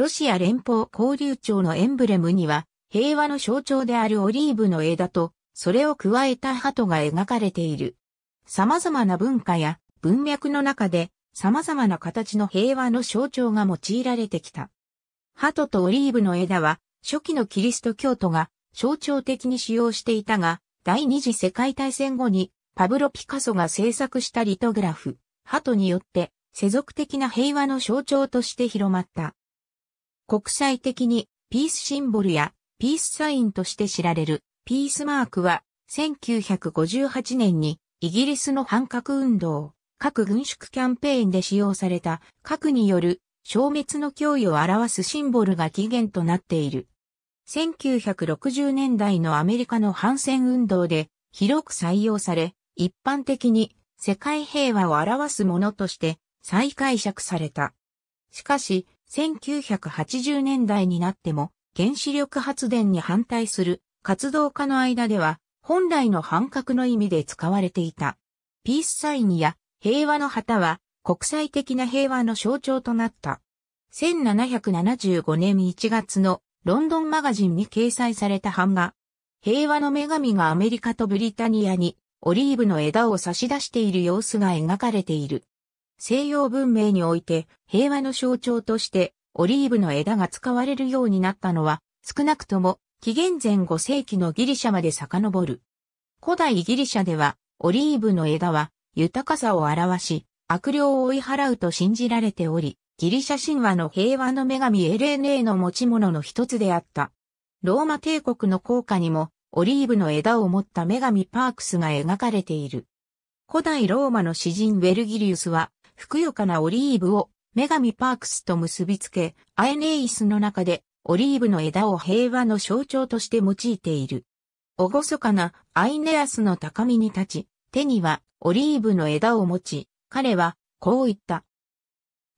ロシア連邦交流庁のエンブレムには、平和の象徴であるオリーブの枝と、それを加えた鳩が描かれている。様々な文化や文脈の中で、様々な形の平和の象徴が用いられてきた。鳩とオリーブの枝は、初期のキリスト教徒が象徴的に使用していたが、第二次世界大戦後にパブロ・ピカソが制作したリトグラフ、鳩によって世俗的な平和の象徴として広まった。国際的にピースシンボルやピースサインとして知られるピースマークは1958年にイギリスの反核運動、核軍縮キャンペーンで使用された核による消滅の脅威を表すシンボルが起源となっている。1960年代のアメリカの反戦運動で広く採用され、一般的に世界平和を表すものとして再解釈された。しかし、1980年代になっても原子力発電に反対する活動家の間では本来の反核の意味で使われていた。ピースサインや平和の旗は国際的な平和の象徴となった。1775年1月のロンドンマガジンに掲載された版画。平和の女神がアメリカとブリタニアにオリーブの枝を差し出している様子が描かれている。西洋文明において平和の象徴としてオリーブの枝が使われるようになったのは少なくとも紀元前5世紀のギリシャまで遡る。古代ギリシャではオリーブの枝は豊かさを表し悪霊を追い払うと信じられており、ギリシャ神話の平和の女神エレーネーの持ち物の一つであった。ローマ帝国の効果にもオリーブの枝を持った女神パークスが描かれている。古代ローマの詩人ウェルギリウスはふくよかなオリーブを女神パークスと結びつけ、アエネイスの中でオリーブの枝を平和の象徴として用いている。おごそかなアイネアスの高みに立ち、手にはオリーブの枝を持ち、彼はこう言った。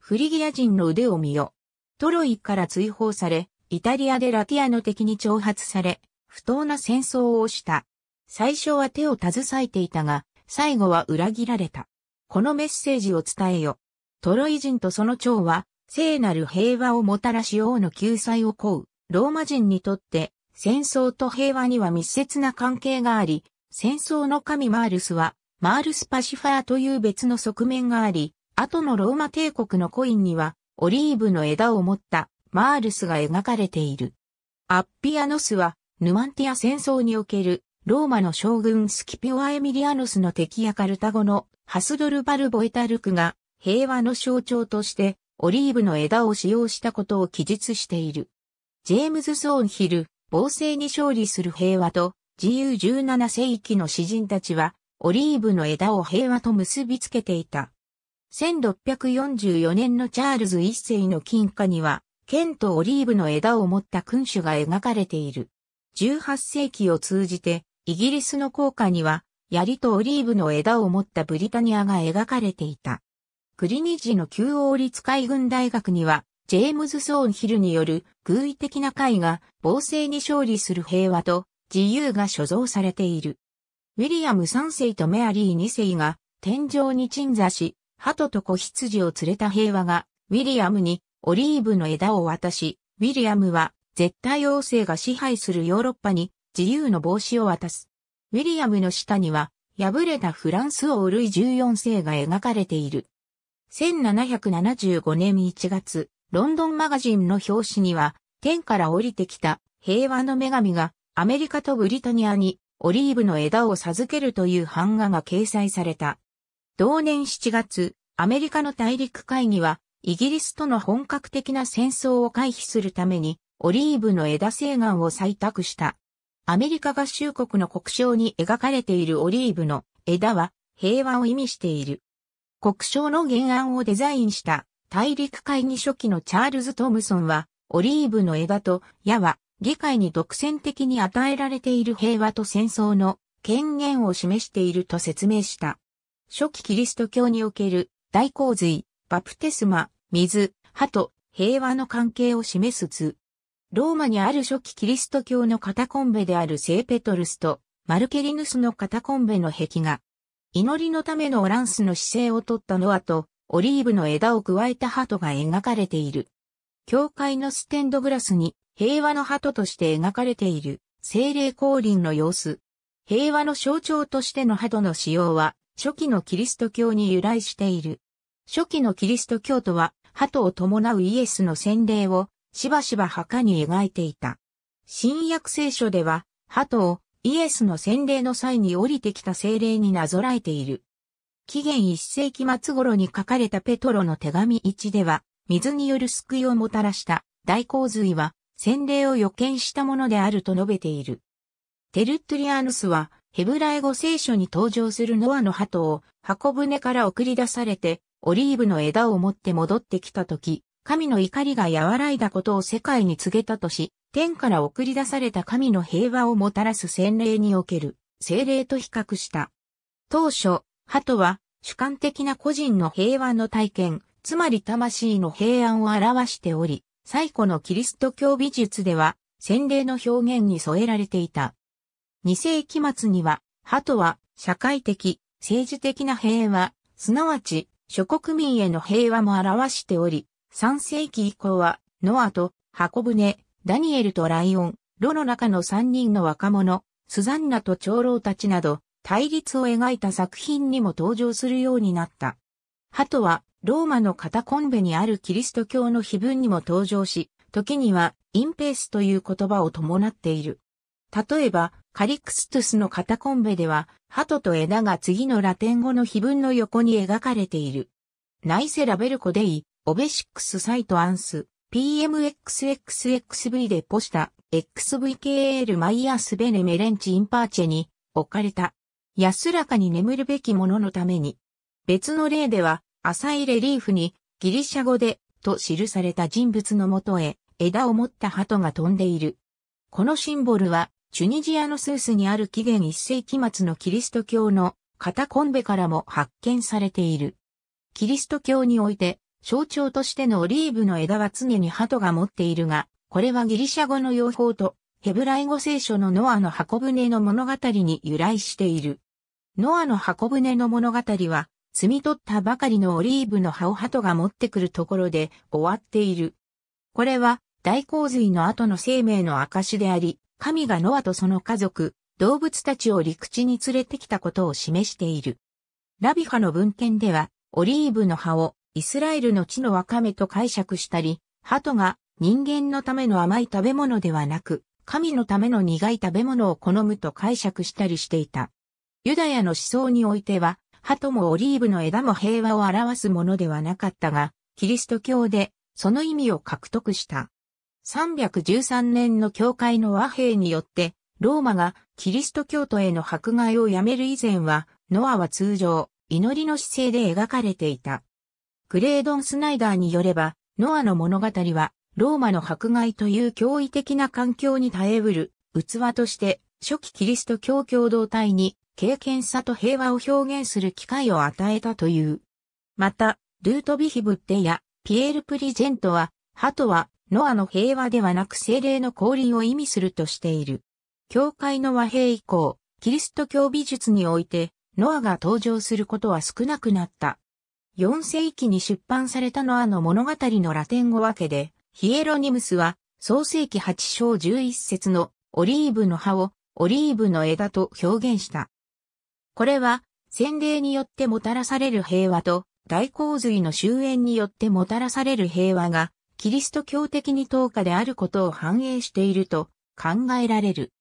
フリギア人の腕を見よ。トロイから追放され、イタリアでラティアの敵に挑発され、不当な戦争をした。最初は手を携えていたが、最後は裏切られた。このメッセージを伝えよ。トロイ人とその長は、聖なる平和をもたらし王の救済を請う。ローマ人にとって、戦争と平和には密接な関係があり、戦争の神マールスは、マールスパシファーという別の側面があり、後のローマ帝国のコインには、オリーブの枝を持ったマールスが描かれている。アッピアノスは、ヌマンティア戦争におけるローマの将軍スキピオア・エミリアノスの敵やカルタゴのハスドルバルボエタルクが平和の象徴としてオリーブの枝を使用したことを記述している。ジェームズ・ソーンヒル、暴政に勝利する平和と自由17世紀の詩人たちはオリーブの枝を平和と結びつけていた。1644年のチャールズ一世の金貨には、剣とオリーブの枝を持った君主が描かれている。18世紀を通じて、イギリスの効果には、槍とオリーブの枝を持ったブリタニアが描かれていた。クリニジの旧王立海軍大学には、ジェームズ・ソーンヒルによる偶意的な会が暴政に勝利する平和と自由が所蔵されている。ウィリアム3世とメアリー2世が天井に鎮座し、鳩と子羊を連れた平和がウィリアムにオリーブの枝を渡し、ウィリアムは絶対王政が支配するヨーロッパに自由の帽子を渡す。ウィリアムの下には、破れたフランス王ルイ14世が描かれている。1775年1月、ロンドンマガジンの表紙には、天から降りてきた平和の女神がアメリカとブリタニアにオリーブの枝を授けるという版画が掲載された。同年7月、アメリカの大陸会議は、イギリスとの本格的な戦争を回避するために、オリーブの枝請願を採択した。アメリカ合衆国の国章に描かれているオリーブの枝は平和を意味している。国章の原案をデザインした大陸会議初期のチャールズ・トムソンは、オリーブの枝と矢は議会に独占的に与えられている平和と戦争の権限を示していると説明した。初期キリスト教における大洪水、バプテスマ、水、歯と平和の関係を示す図。ローマにある初期キリスト教のカタコンベである聖ペトルスとマルケリヌスのカタコンベの壁画。祈りのためのオランスの姿勢をとったノアとオリーブの枝を加えた鳩が描かれている。教会のステンドグラスに平和の鳩として描かれている精霊降臨の様子。平和の象徴としての鳩の使用は初期のキリスト教に由来している。初期のキリスト教徒は鳩を伴うイエスの洗礼をしばしば墓に描いていた。新約聖書では、鳩をイエスの洗礼の際に降りてきた精霊になぞらえている。紀元1世紀末頃に書かれたペトロの手紙1では、水による救いをもたらした大洪水は洗礼を予見したものであると述べている。テルトリアヌスは、ヘブライ語聖書に登場するノアの鳩を箱舟から送り出されて、オリーブの枝を持って戻ってきたとき、神の怒りが和らいだことを世界に告げたとし、天から送り出された神の平和をもたらす洗礼における精霊と比較した。当初、鳩は主観的な個人の平和の体験、つまり魂の平安を表しており、最古のキリスト教美術では洗礼の表現に添えられていた。二世紀末には、鳩は社会的、政治的な平和、すなわち諸国民への平和も表しており、3世紀以降は、ノアと、箱舟、ダニエルとライオン、炉の中の3人の若者、スザンナと長老たちなど、対立を描いた作品にも登場するようになった。鳩は、ローマのカタコンベにあるキリスト教の碑文にも登場し、時には、インペースという言葉を伴っている。例えば、カリクストゥスのカタコンベでは、鳩と枝が次のラテン語の碑文の横に描かれている。ナイセラベルコデイ、オベシックスサイトアンス、PMXXXV でポした XVKL マイアスベネメレンチインパーチェに置かれた。安らかに眠るべきもののために。別の例では、浅いレリーフにギリシャ語でと記された人物のもとへ枝を持った鳩が飛んでいる。このシンボルは、チュニジアのスースにある紀元一世紀末のキリスト教のカタコンベからも発見されている。キリスト教において象徴としてのオリーブの枝は常に鳩が持っているが、これはギリシャ語の用法と、ヘブライ語聖書のノアの箱舟の物語に由来している。ノアの箱舟の物語は、摘み取ったばかりのオリーブの葉を鳩が持ってくるところで終わっている。これは大洪水の後の生命の証であり、神がノアとその家族、動物たちを陸地に連れてきたことを示している。ラビハの文献では、オリーブの葉をイスラエルの地のワカメと解釈したり、鳩が人間のための甘い食べ物ではなく、神のための苦い食べ物を好むと解釈したりしていた。ユダヤの思想においては、鳩もオリーブの枝も平和を表すものではなかったが、キリスト教でその意味を獲得した。313年の教会の和平によって、ローマがキリスト教徒への迫害をやめる以前は、ノアは通常、祈りの姿勢で描かれていた。クレイドン・スナイダーによれば、ノアの物語は、ローマの迫害という驚異的な環境に耐えうる、器として、初期キリスト教共同体に、経験さと平和を表現する機会を与えたという。また、ルートビヒブッテや、ピエール・プリジェントは、鳩は、ノアの平和ではなく精霊の降臨を意味するとしている。教会の和平以降、キリスト教美術において、ノアが登場することは少なくなった。4世紀に出版されたノアの物語のラテン語訳で、ヒエロニムスは、創世紀8章11節のオリーブの葉をオリーブの枝と表現した。これは、洗礼によってもたらされる平和と、大洪水の終焉によってもたらされる平和が、キリスト教的に等価であることを反映していると考えられる。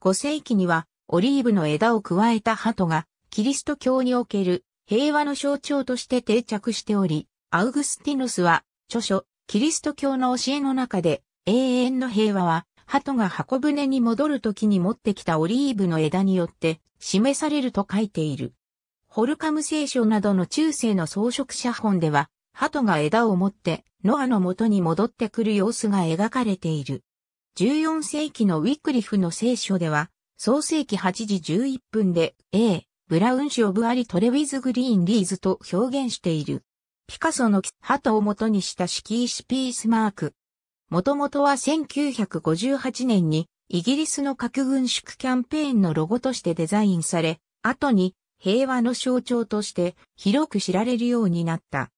5世紀には、オリーブの枝を加えた鳩が、キリスト教における平和の象徴として定着しており、アウグスティヌスは、著書、キリスト教の教えの中で、永遠の平和は、鳩が箱舟に戻る時に持ってきたオリーブの枝によって示されると書いている。ホルカム聖書などの中世の装飾写本では、鳩が枝を持ってノアの元に戻ってくる様子が描かれている。14世紀のウィックリフの聖書では、創世紀8時11分で A、ブラウンシオブアリトレウィズグリーンリーズと表現している。ピカソの鳩を元にした敷石ピースマーク。もともとは1958年にイギリスの核軍縮キャンペーンのロゴとしてデザインされ、後に平和の象徴として広く知られるようになった。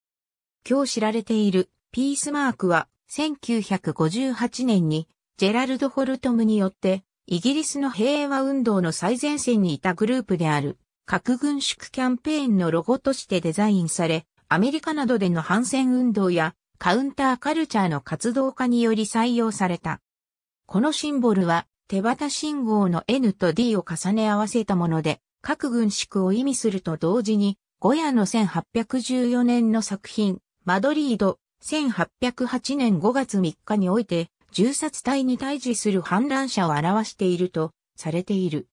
今日知られているピースマークは1958年にジェラルド・ホルトムによってイギリスの平和運動の最前線にいたグループである。核軍縮キャンペーンのロゴとしてデザインされ、アメリカなどでの反戦運動やカウンターカルチャーの活動家により採用された。このシンボルは手旗信号の N と D を重ね合わせたもので、核軍縮を意味すると同時に、ゴヤの1814年の作品、マドリード、1808年5月3日において、銃殺隊に対峙する反乱者を表しているとされている。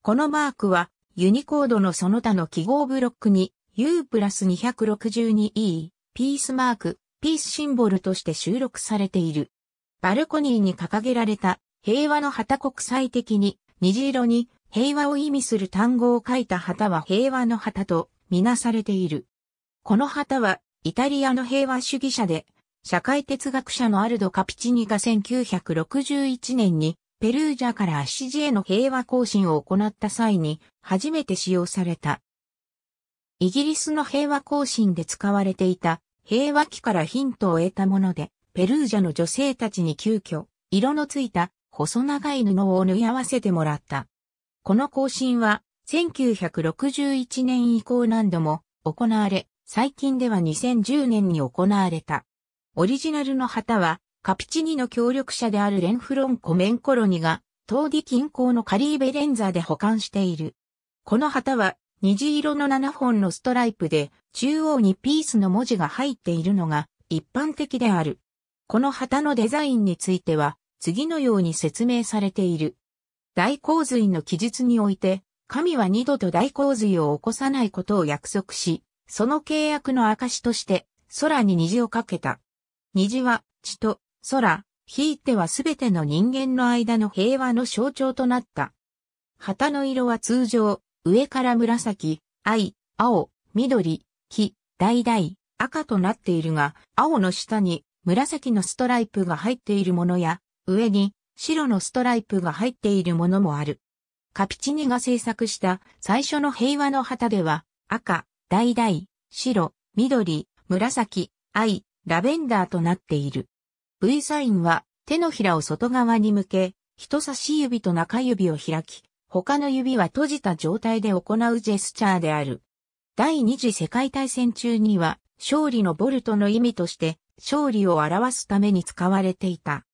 このマークはユニコードのその他の記号ブロックに U プラス 262E、ピースマーク、ピースシンボルとして収録されている。バルコニーに掲げられた平和の旗国際的に虹色に平和を意味する単語を書いた旗は平和の旗とみなされている。この旗はイタリアの平和主義者で社会哲学者のアルド・カピチニが1961年にペルージャからアシジへの平和行進を行った際に初めて使用された。イギリスの平和行進で使われていた平和期からヒントを得たもので、ペルージャの女性たちに急遽、色のついた細長い布を縫い合わせてもらった。この行進は1961年以降何度も行われ、最近では2010年に行われた。オリジナルの旗はカピチニの協力者であるレンフロンコメンコロニが、東ディ近郊のカリーベレンザで保管している。この旗は、虹色の7本のストライプで、中央にピースの文字が入っているのが一般的である。この旗のデザインについては、次のように説明されている。大洪水の記述において、神は二度と大洪水を起こさないことを約束し、その契約の証として、空に虹をかけた。虹は、血と空、ひいてはすべての人間の間の平和の象徴となった。旗の色は通常、上から紫、藍、青、緑、黄、橙、赤となっているが、青の下に紫のストライプが入っているものや、上に白のストライプが入っているものもある。カピチニが制作した最初の平和の旗では、赤、橙、白、緑、紫、藍、ラベンダーとなっている。V サインは手のひらを外側に向け、人差し指と中指を開き、他の指は閉じた状態で行うジェスチャーである。第二次世界大戦中には、勝利のボルトの意味として、勝利を表すために使われていた。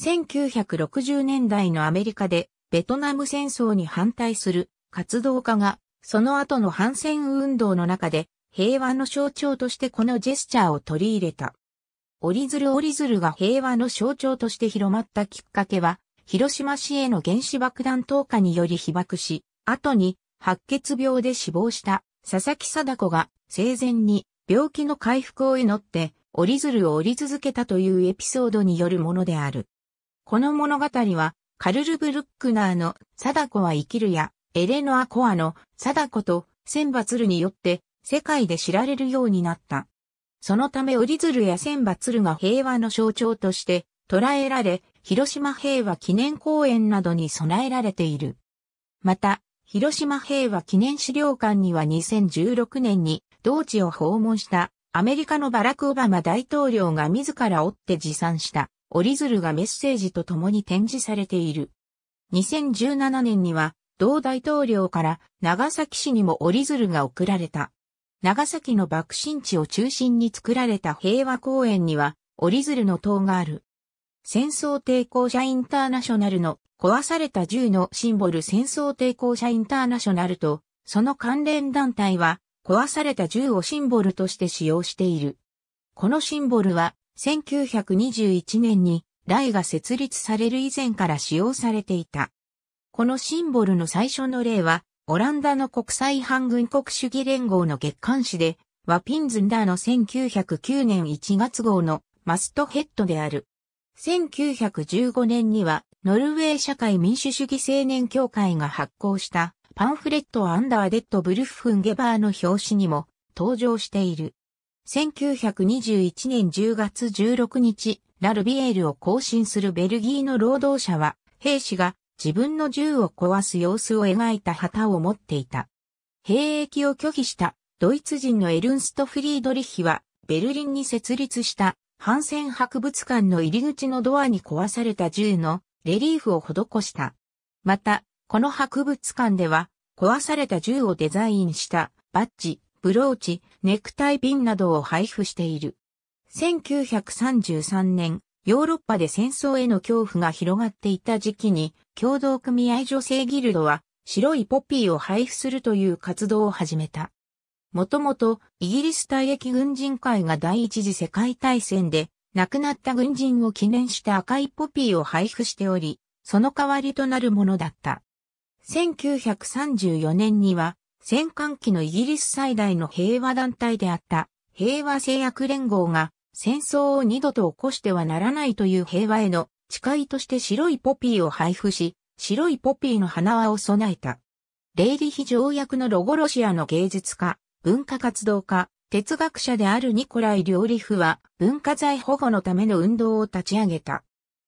1960年代のアメリカで、ベトナム戦争に反対する活動家が、その後の反戦運動の中で、平和の象徴としてこのジェスチャーを取り入れた。折り鶴折り鶴が平和の象徴として広まったきっかけは、広島市への原子爆弾投下により被爆し、後に白血病で死亡した佐々木貞子が生前に病気の回復を祈って折り鶴を折り続けたというエピソードによるものである。この物語はカルル・ブルックナーの貞子は生きるやエレノア・コアの貞子と千羽鶴によって世界で知られるようになった。そのため折り鶴や千羽鶴が平和の象徴として捉えられ、広島平和記念公園などに備えられている。また、広島平和記念資料館には2016年に同地を訪問したアメリカのバラク・オバマ大統領が自ら折って持参した折り鶴がメッセージと共に展示されている。2017年には同大統領から長崎市にも折り鶴が贈られた。長崎の爆心地を中心に作られた平和公園には、折り鶴の塔がある。戦争抵抗者インターナショナルの壊された銃のシンボル戦争抵抗者インターナショナルと、その関連団体は壊された銃をシンボルとして使用している。このシンボルは1921年に大が設立される以前から使用されていた。このシンボルの最初の例はオランダの国際反軍国主義連合の月刊誌で、ワピンズンダーの1909年1月号のマストヘッドである。1915年には、ノルウェー社会民主主義青年協会が発行したパンフレットアンダーデッドブルフフンゲバーの表紙にも登場している。1921年10月16日、ラルビエールを更新するベルギーの労働者は、兵士が自分の銃を壊す様子を描いた旗を持っていた。兵役を拒否したドイツ人のエルンスト・フリードリヒはベルリンに設立した反戦博物館の入り口のドアに壊された銃のレリーフを施した。また、この博物館では壊された銃をデザインしたバッジ、ブローチ、ネクタイ瓶などを配布している。1933年、ヨーロッパで戦争への恐怖が広がっていた時期に、共同組合女性ギルドは、白いポピーを配布するという活動を始めた。もともと、イギリス退役軍人会が第一次世界大戦で、亡くなった軍人を記念して赤いポピーを配布しており、その代わりとなるものだった。1934年には、戦艦機のイギリス最大の平和団体であった、平和製薬連合が、戦争を二度と起こしてはならないという平和への誓いとして白いポピーを配布し、白いポピーの花輪を備えた。レイリヒ条約のロゴロシアの芸術家、文化活動家、哲学者であるニコライ・リョーリフは文化財保護のための運動を立ち上げた。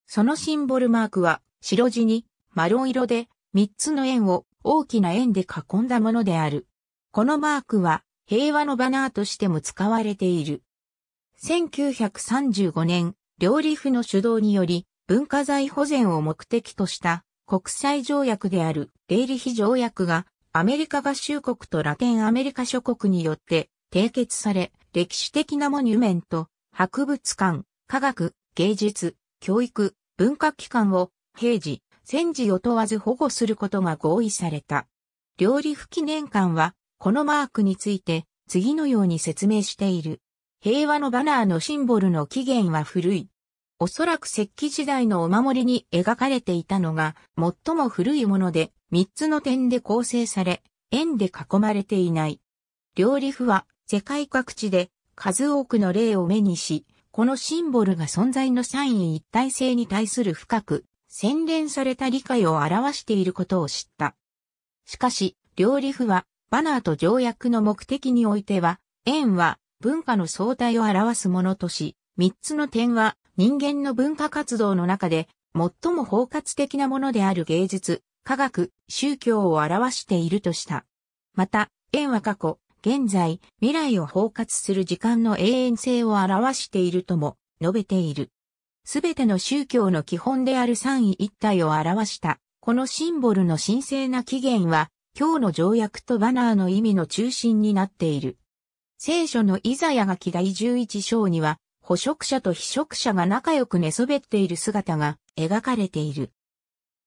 そのシンボルマークは白地に丸色で3つの円を大きな円で囲んだものである。このマークは平和のバナーとしても使われている。1935年、料理府の主導により、文化財保全を目的とした国際条約であるデイリ非条約がアメリカ合衆国とラテンアメリカ諸国によって締結され、歴史的なモニュメント、博物館、科学、芸術、教育、文化機関を平時、戦時を問わず保護することが合意された。料理不記念館は、このマークについて、次のように説明している。平和のバナーのシンボルの起源は古い。おそらく石器時代のお守りに描かれていたのが最も古いもので、3つの点で構成され、円で囲まれていない。料理譜は世界各地で数多くの例を目にし、このシンボルが存在のサイン一体性に対する深く洗練された理解を表していることを知った。しかし、料理譜はバナーと条約の目的においては、円は文化の相対を表すものとし、三つの点は人間の文化活動の中で最も包括的なものである芸術、科学、宗教を表しているとした。また、縁は過去、現在、未来を包括する時間の永遠性を表しているとも述べている。すべての宗教の基本である三位一体を表した。このシンボルの神聖な起源は、今日の条約とバナーの意味の中心になっている。聖書のイザヤが記第11章には、捕食者と被食者が仲良く寝そべっている姿が描かれている。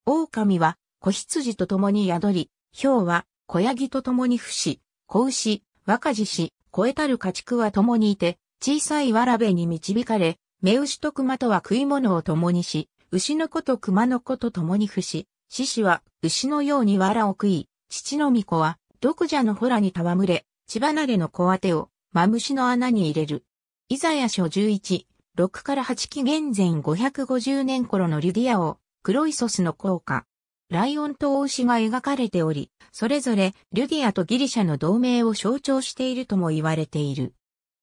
狼は子羊と共に宿り、豹は子ヤギと共に伏し、子牛、若獅子、肥たる家畜は共にいて、小さいわらべに導かれ、目牛と熊とは食い物を共にし、牛の子と熊の子と共に伏し、獅子は牛のように藁を食い、父の巫女は毒蛇のほらに戯れ、血離れの小当てを、マムシの穴に入れる。イザヤ書11、6から8期現前550年頃のリュディア王、クロイソスの効果。ライオンと王子が描かれており、それぞれリュディアとギリシャの同盟を象徴しているとも言われている。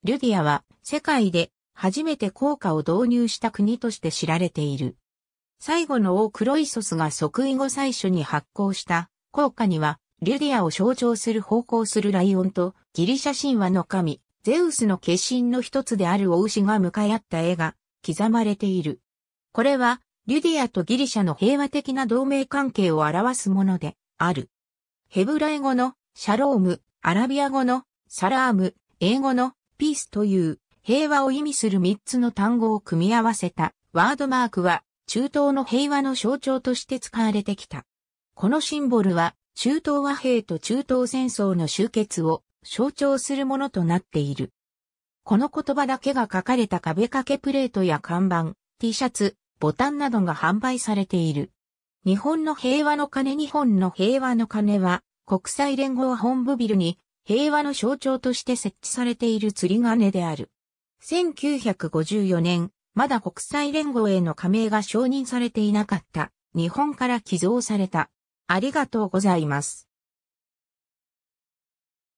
リュディアは世界で初めて効果を導入した国として知られている。最後の王クロイソスが即位後最初に発行した効果にはリュディアを象徴する方向するライオンとギリシャ神話の神、ゼウスの化身の一つであるお牛が向かい合った絵が刻まれている。これは、リュディアとギリシャの平和的な同盟関係を表すものである。ヘブライ語のシャローム、アラビア語のサラーム、英語のピースという平和を意味する3つの単語を組み合わせたワードマークは中東の平和の象徴として使われてきた。このシンボルは中東和平と中東戦争の終結を象徴するものとなっている。この言葉だけが書かれた壁掛けプレートや看板、T シャツ、ボタンなどが販売されている。日本の平和の鐘日本の平和の鐘は国際連合本部ビルに平和の象徴として設置されている釣り鐘である。1954年、まだ国際連合への加盟が承認されていなかった日本から寄贈された。ありがとうございます。